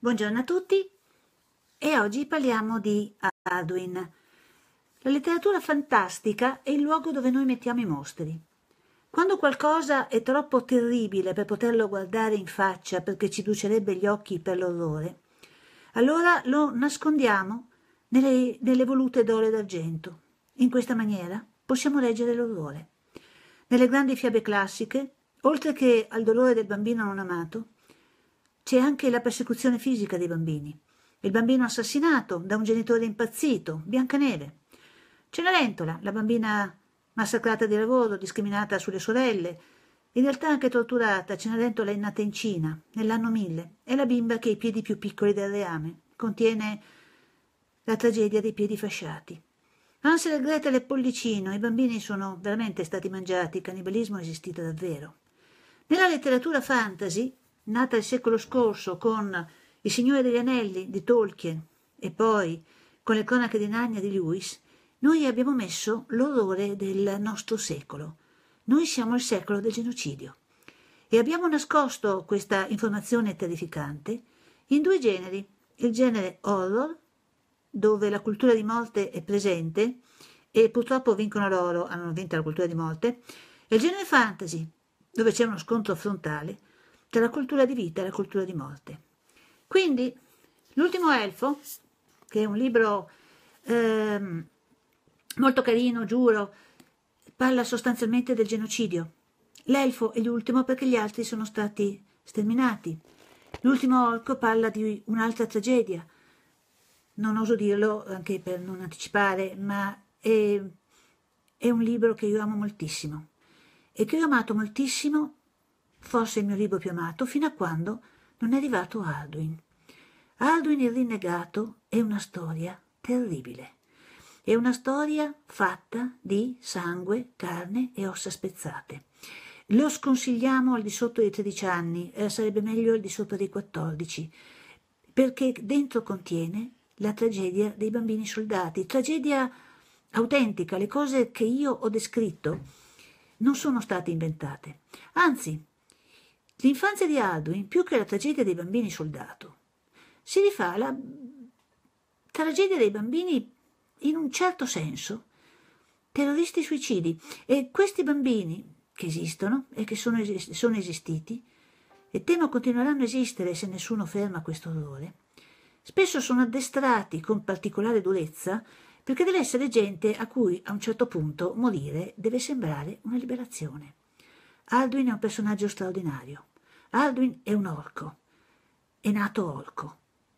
Buongiorno a tutti e oggi parliamo di Arduin. La letteratura fantastica è il luogo dove noi mettiamo i mostri. Quando qualcosa è troppo terribile per poterlo guardare in faccia perché ci ducerebbe gli occhi per l'orrore, allora lo nascondiamo nelle, nelle volute d'oro e d'argento. In questa maniera possiamo leggere l'orrore. Nelle grandi fiabe classiche, oltre che al dolore del bambino non amato, c'è anche la persecuzione fisica dei bambini. Il bambino assassinato da un genitore impazzito, Biancaneve. Cenerentola, la bambina massacrata di lavoro, discriminata sulle sorelle, in realtà anche torturata, Cenerentola è nata in Cina, nell'anno 1000, è la bimba che ha i piedi più piccoli del reame, contiene la tragedia dei piedi fasciati. Ansel e Gretel e Pollicino, i bambini sono veramente stati mangiati, il cannibalismo è esistito davvero. Nella letteratura fantasy nata il secolo scorso con Il Signore degli Anelli di Tolkien e poi con le cronache di Narnia di Lewis, noi abbiamo messo l'orrore del nostro secolo. Noi siamo il secolo del genocidio. E abbiamo nascosto questa informazione terrificante in due generi, il genere horror, dove la cultura di morte è presente e purtroppo vincono loro, hanno vinto la cultura di morte, e il genere fantasy, dove c'è uno scontro frontale, tra la cultura di vita e la cultura di morte. Quindi l'ultimo elfo, che è un libro ehm, molto carino, giuro, parla sostanzialmente del genocidio. L'elfo è l'ultimo perché gli altri sono stati sterminati. L'ultimo orco parla di un'altra tragedia. Non oso dirlo anche per non anticipare, ma è, è un libro che io amo moltissimo e che ho amato moltissimo Forse il mio libro più amato, fino a quando non è arrivato Alduin. Alduin il rinnegato è una storia terribile. È una storia fatta di sangue, carne e ossa spezzate. Lo sconsigliamo al di sotto dei 13 anni, eh, sarebbe meglio al di sopra dei 14, perché dentro contiene la tragedia dei bambini soldati, tragedia autentica, le cose che io ho descritto non sono state inventate. Anzi, L'infanzia di Alduin, più che la tragedia dei bambini soldato, si rifà alla tragedia dei bambini in un certo senso, terroristi suicidi. E questi bambini che esistono e che sono, esist- sono esistiti, e temo continueranno a esistere se nessuno ferma questo dolore, spesso sono addestrati con particolare durezza perché deve essere gente a cui a un certo punto morire deve sembrare una liberazione. Alduin è un personaggio straordinario. Alduin è un orco. È nato orco.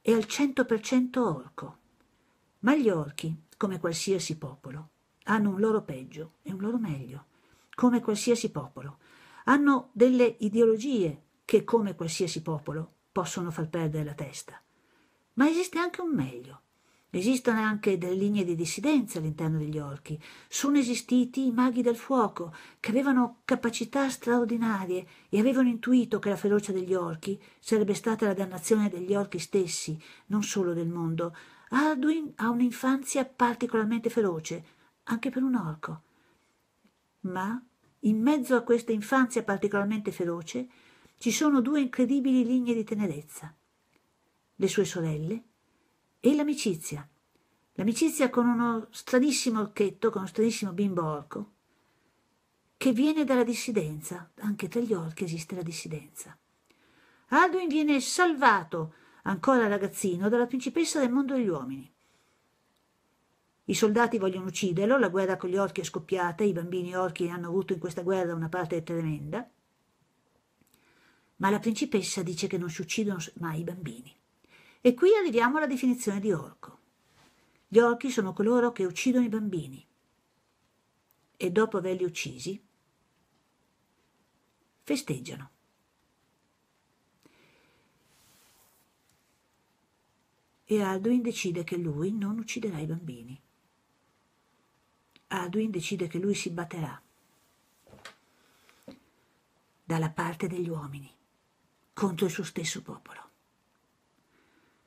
È al 100% orco. Ma gli orchi, come qualsiasi popolo, hanno un loro peggio e un loro meglio, come qualsiasi popolo. Hanno delle ideologie che, come qualsiasi popolo, possono far perdere la testa. Ma esiste anche un meglio, Esistono anche delle linee di dissidenza all'interno degli orchi. Sono esistiti i maghi del fuoco, che avevano capacità straordinarie e avevano intuito che la ferocia degli orchi sarebbe stata la dannazione degli orchi stessi, non solo del mondo. Alduin ha un'infanzia particolarmente feroce, anche per un orco. Ma, in mezzo a questa infanzia particolarmente feroce, ci sono due incredibili linee di tenerezza. Le sue sorelle, e l'amicizia. L'amicizia con uno stranissimo orchetto, con uno stranissimo bimbo orco, che viene dalla dissidenza. Anche tra gli orchi esiste la dissidenza. Alduin viene salvato, ancora ragazzino, dalla principessa del mondo degli uomini. I soldati vogliono ucciderlo, la guerra con gli orchi è scoppiata, i bambini orchi hanno avuto in questa guerra una parte tremenda, ma la principessa dice che non si uccidono mai i bambini. E qui arriviamo alla definizione di orco. Gli orchi sono coloro che uccidono i bambini e dopo averli uccisi festeggiano. E Alduin decide che lui non ucciderà i bambini. Alduin decide che lui si batterà dalla parte degli uomini contro il suo stesso popolo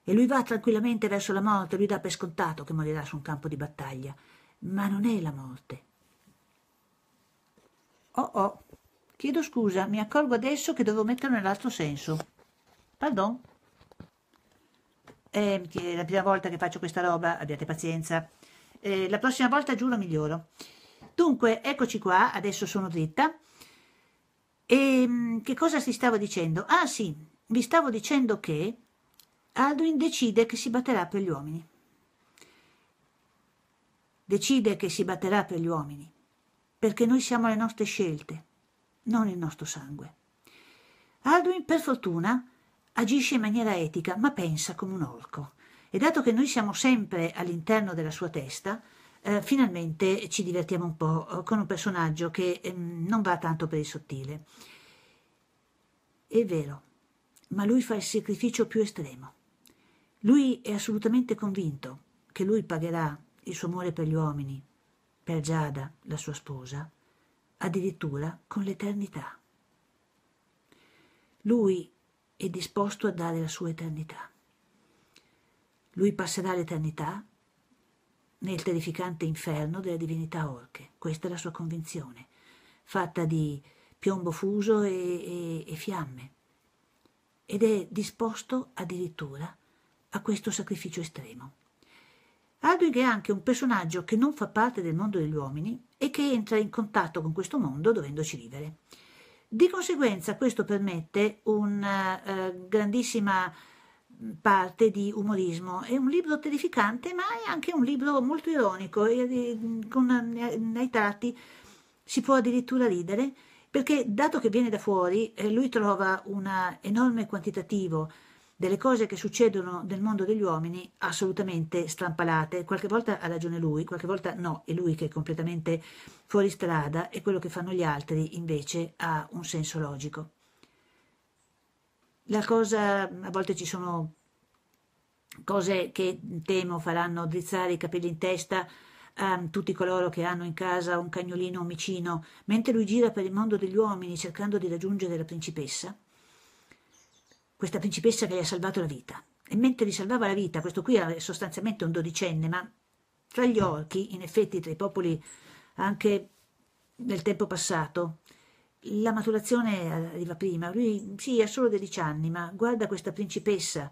e lui va tranquillamente verso la morte, lui dà per scontato che morirà su un campo di battaglia, ma non è la morte. Oh oh, chiedo scusa, mi accorgo adesso che devo metterlo nell'altro senso. Pardon? Eh, è la prima volta che faccio questa roba, abbiate pazienza. Eh, la prossima volta giuro miglioro. Dunque, eccoci qua, adesso sono dritta. E ehm, che cosa si stava dicendo? Ah sì, vi stavo dicendo che Alduin decide che si batterà per gli uomini. Decide che si batterà per gli uomini, perché noi siamo le nostre scelte, non il nostro sangue. Alduin, per fortuna, agisce in maniera etica, ma pensa come un orco. E dato che noi siamo sempre all'interno della sua testa, eh, finalmente ci divertiamo un po' con un personaggio che eh, non va tanto per il sottile. È vero, ma lui fa il sacrificio più estremo. Lui è assolutamente convinto che lui pagherà il suo amore per gli uomini, per Giada, la sua sposa, addirittura con l'eternità. Lui è disposto a dare la sua eternità. Lui passerà l'eternità nel terrificante inferno della divinità orche. Questa è la sua convinzione, fatta di piombo fuso e, e, e fiamme. Ed è disposto addirittura a a questo sacrificio estremo. Hardwig è anche un personaggio che non fa parte del mondo degli uomini e che entra in contatto con questo mondo dovendoci vivere. Di conseguenza questo permette una eh, grandissima parte di umorismo. È un libro terrificante, ma è anche un libro molto ironico, e, eh, con, eh, nei tratti si può addirittura ridere, perché dato che viene da fuori, eh, lui trova un enorme quantitativo delle cose che succedono nel mondo degli uomini assolutamente strampalate. Qualche volta ha ragione lui, qualche volta no, è lui che è completamente fuori strada e quello che fanno gli altri invece ha un senso logico. La cosa, a volte ci sono cose che temo faranno drizzare i capelli in testa a tutti coloro che hanno in casa un cagnolino omicino, mentre lui gira per il mondo degli uomini cercando di raggiungere la principessa questa principessa che gli ha salvato la vita. E mentre gli salvava la vita, questo qui era sostanzialmente un dodicenne, ma tra gli orchi, in effetti tra i popoli anche nel tempo passato, la maturazione arriva prima. Lui sì, ha solo 12 anni, ma guarda questa principessa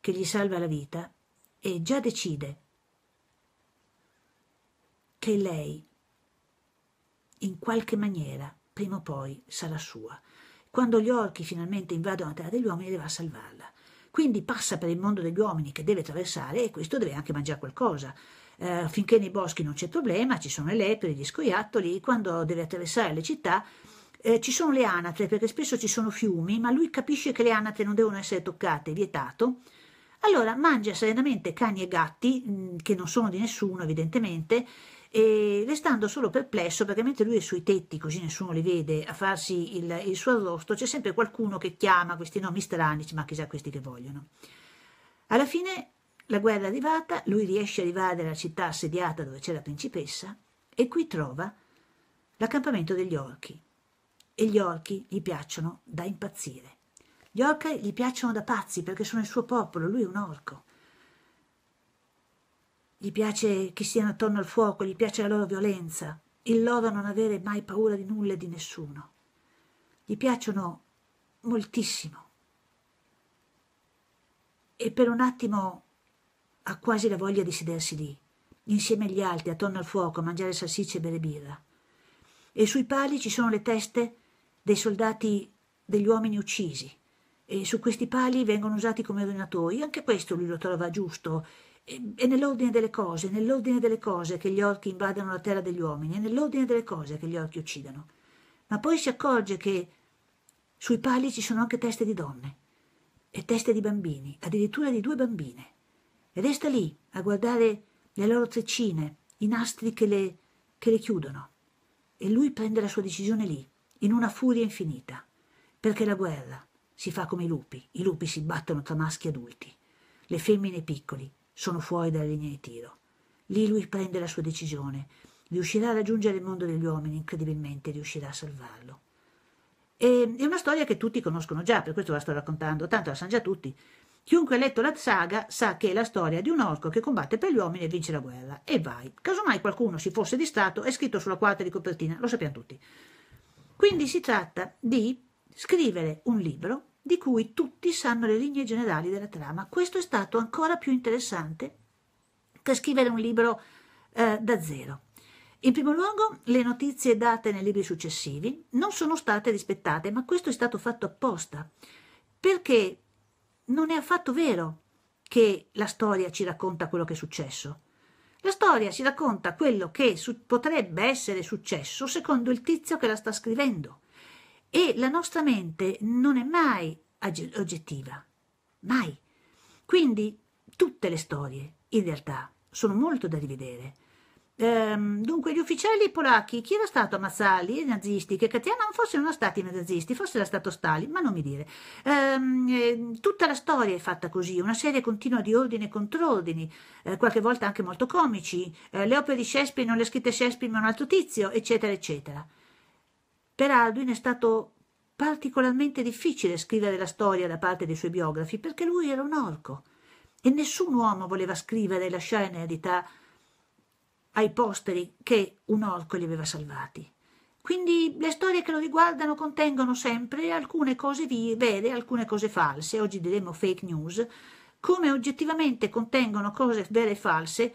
che gli salva la vita e già decide che lei in qualche maniera prima o poi sarà sua. Quando gli orchi finalmente invadono la terra degli uomini deve salvarla. Quindi passa per il mondo degli uomini che deve attraversare e questo deve anche mangiare qualcosa. Eh, finché nei boschi non c'è problema, ci sono le lepri, gli scoiattoli, quando deve attraversare le città eh, ci sono le anatre perché spesso ci sono fiumi, ma lui capisce che le anatre non devono essere toccate, è vietato. Allora mangia serenamente cani e gatti, mh, mm, che non sono di nessuno evidentemente, e restando solo perplesso perché mentre lui è sui tetti, così nessuno li vede, a farsi il, il suo arrosto, c'è sempre qualcuno che chiama questi nomi strani, ma chissà questi che vogliono. Alla fine la guerra è arrivata, lui riesce ad arrivare alla città assediata dove c'è la principessa e qui trova l'accampamento degli orchi. E gli orchi gli piacciono da impazzire. Gli orchi gli piacciono da pazzi perché sono il suo popolo, lui è un orco. Gli piace che siano attorno al fuoco, gli piace la loro violenza, il loro non avere mai paura di nulla e di nessuno. Gli piacciono moltissimo. E per un attimo ha quasi la voglia di sedersi lì, insieme agli altri, attorno al fuoco, a mangiare salsicce e bere birra. E sui pali ci sono le teste dei soldati, degli uomini uccisi. E su questi pali vengono usati come ordinatori. Anche questo lui lo trova giusto è nell'ordine delle cose, nell'ordine delle cose che gli orchi invadano la terra degli uomini, è nell'ordine delle cose che gli orchi uccidono. Ma poi si accorge che sui pali ci sono anche teste di donne e teste di bambini, addirittura di due bambine. E resta lì a guardare le loro treccine, i nastri che le, che le chiudono. E lui prende la sua decisione lì, in una furia infinita, perché la guerra si fa come i lupi, i lupi si battono tra maschi adulti, le femmine piccoli, sono fuori dalla linea di tiro. Lì lui prende la sua decisione. Riuscirà a raggiungere il mondo degli uomini, incredibilmente riuscirà a salvarlo. E, è una storia che tutti conoscono già, per questo la sto raccontando, tanto la sanno già tutti. Chiunque ha letto la saga sa che è la storia di un orco che combatte per gli uomini e vince la guerra. E vai. Casomai qualcuno si fosse distratto, è scritto sulla quarta di copertina, lo sappiamo tutti. Quindi si tratta di scrivere un libro di cui tutti sanno le linee generali della trama. Questo è stato ancora più interessante che scrivere un libro eh, da zero. In primo luogo, le notizie date nei libri successivi non sono state rispettate, ma questo è stato fatto apposta, perché non è affatto vero che la storia ci racconta quello che è successo. La storia ci racconta quello che su- potrebbe essere successo secondo il tizio che la sta scrivendo e la nostra mente non è mai oggettiva, mai. Quindi tutte le storie, in realtà, sono molto da rivedere. Ehm, dunque, gli ufficiali polacchi, chi era stato Mazzali, i nazisti, che Catiana non fossero non i nazisti, fosse era stato Stalin, ma non mi dire. Ehm, eh, tutta la storia è fatta così, una serie continua di ordini e contrordini, eh, qualche volta anche molto comici. Eh, le opere di Shakespeare non le ha scritte Shakespeare ma un altro tizio, eccetera, eccetera. Per Alduin è stato particolarmente difficile scrivere la storia da parte dei suoi biografi perché lui era un orco e nessun uomo voleva scrivere e lasciare in eredità ai posteri che un orco li aveva salvati. Quindi le storie che lo riguardano contengono sempre alcune cose vere, alcune cose false, oggi diremo fake news, come oggettivamente contengono cose vere e false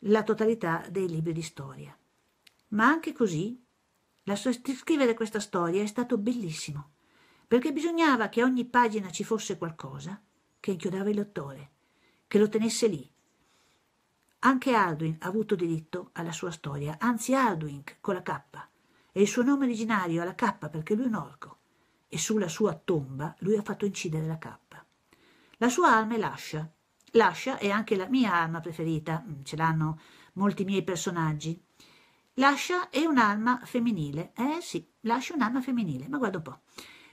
la totalità dei libri di storia. Ma anche così la scrivere questa storia è stato bellissimo, perché bisognava che a ogni pagina ci fosse qualcosa che inchiodava il lettore, che lo tenesse lì. Anche Arduin ha avuto diritto alla sua storia, anzi Arduin con la K, e il suo nome originario alla K perché lui è un orco, e sulla sua tomba lui ha fatto incidere la K. La sua arma è l'ascia. L'ascia è anche la mia arma preferita, mm, ce l'hanno molti miei personaggi, Lascia è un'alma femminile. Eh sì, lascia un'alma femminile, ma guarda un po'.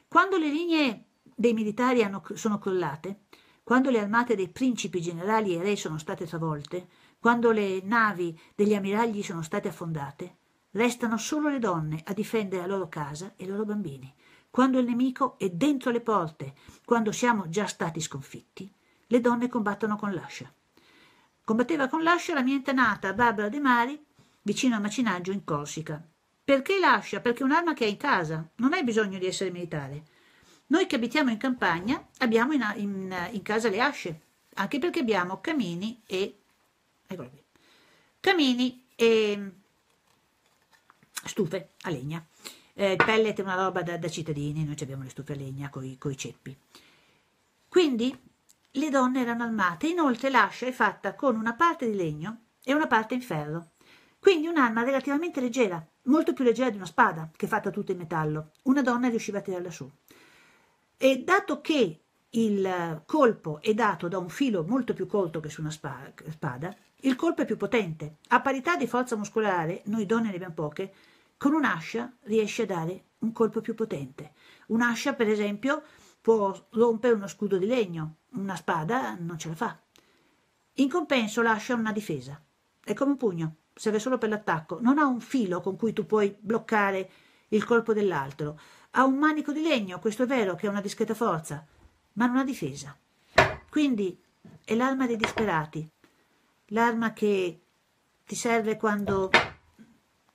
Quando le linee dei militari hanno, sono crollate, quando le armate dei principi, generali e re sono state travolte, quando le navi degli ammiragli sono state affondate, restano solo le donne a difendere la loro casa e i loro bambini. Quando il nemico è dentro le porte, quando siamo già stati sconfitti, le donne combattono con l'ascia. Combatteva con l'ascia la mia intenata Barbara De Mari, vicino a Macinaggio in Corsica. Perché lascia? Perché è un'arma che hai in casa, non hai bisogno di essere militare. Noi che abitiamo in campagna abbiamo in, in, in casa le asce, anche perché abbiamo camini e... Ecco camini e mm, stufe a legna. Eh, il pellet è una roba da, da cittadini, noi abbiamo le stufe a legna con i ceppi. Quindi le donne erano armate, inoltre l'ascia è fatta con una parte di legno e una parte in ferro. Quindi un'arma relativamente leggera, molto più leggera di una spada, che è fatta tutta in metallo. Una donna riusciva a tirarla su. E dato che il colpo è dato da un filo molto più colto che su una spada, il colpo è più potente. A parità di forza muscolare, noi donne ne abbiamo poche, con un'ascia riesce a dare un colpo più potente. Un'ascia, per esempio, può rompere uno scudo di legno, una spada non ce la fa. In compenso l'ascia è una difesa, è come un pugno, serve solo per l'attacco, non ha un filo con cui tu puoi bloccare il colpo dell'altro, ha un manico di legno, questo è vero, che ha una discreta forza, ma non ha difesa. Quindi è l'arma dei disperati, l'arma che ti serve quando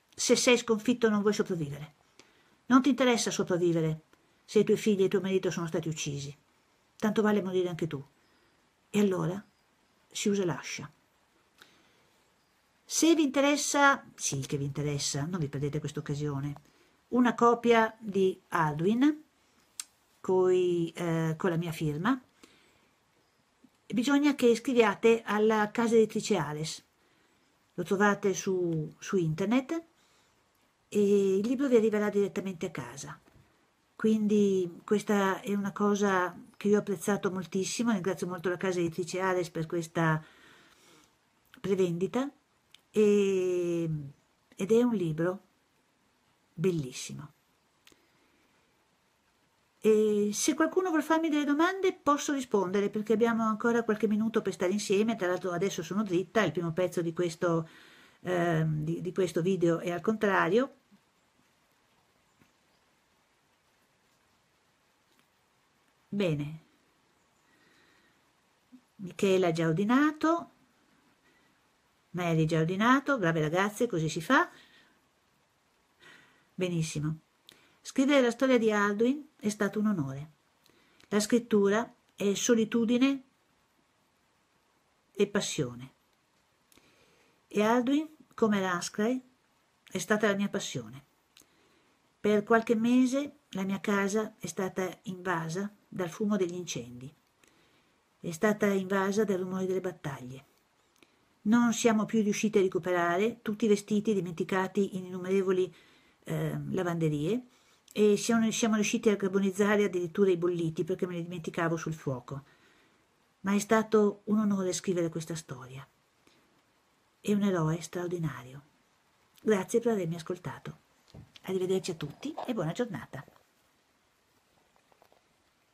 se sei sconfitto non vuoi sopravvivere. Non ti interessa sopravvivere se i tuoi figli e il tuo marito sono stati uccisi. Tanto vale morire anche tu. E allora si usa l'ascia. Se vi interessa, sì che vi interessa, non vi perdete questa occasione, una copia di Alduin coi, eh, con la mia firma, bisogna che scriviate alla casa editrice Ales. Lo trovate su, su internet e il libro vi arriverà direttamente a casa. Quindi questa è una cosa che io ho apprezzato moltissimo, ringrazio molto la casa editrice Ares per questa prevendita e, ehm, ed è un libro bellissimo. E ehm, se qualcuno vuol farmi delle domande posso rispondere perché abbiamo ancora qualche minuto per stare insieme, tra l'altro adesso sono dritta, il primo pezzo di questo, eh, di, di questo video è al contrario. Bene, Michela ha già ordinato, ma eri già ordinato, brave ragazze, così si fa. Benissimo. Scrivere la storia di Alduin è stato un onore. La scrittura è solitudine e passione. E Alduin, come Lascrai, è stata la mia passione. Per qualche mese la mia casa è stata invasa dal fumo degli incendi, è stata invasa dal rumore delle battaglie. Non siamo più riusciti a recuperare tutti i vestiti dimenticati in innumerevoli eh, lavanderie e siamo, siamo riusciti a carbonizzare addirittura i bolliti perché me li dimenticavo sul fuoco. Ma è stato un onore scrivere questa storia. È un eroe straordinario. Grazie per avermi ascoltato. Arrivederci a tutti e buona giornata.